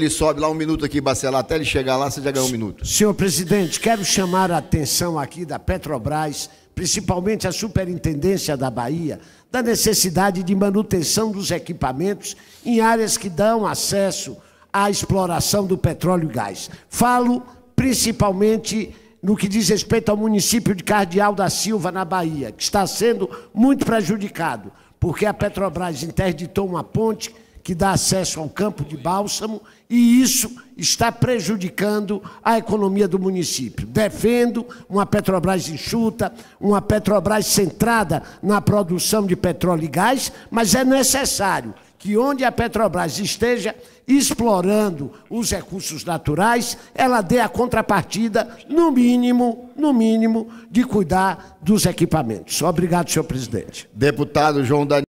ele sobe lá um minuto aqui, Bacelar, até ele chegar lá, você já ganhou um minuto. Senhor presidente, quero chamar a atenção aqui da Petrobras, principalmente a Superintendência da Bahia, da necessidade de manutenção dos equipamentos em áreas que dão acesso à exploração do petróleo e gás. Falo principalmente no que diz respeito ao município de Cardeal da Silva, na Bahia, que está sendo muito prejudicado, porque a Petrobras interditou uma ponte que dá acesso a um campo de bálsamo, e isso está prejudicando a economia do município. Defendo uma Petrobras enxuta, uma Petrobras centrada na produção de petróleo e gás, mas é necessário que onde a Petrobras esteja explorando os recursos naturais, ela dê a contrapartida, no mínimo, no mínimo, de cuidar dos equipamentos. Obrigado, senhor presidente. Deputado João Daniel.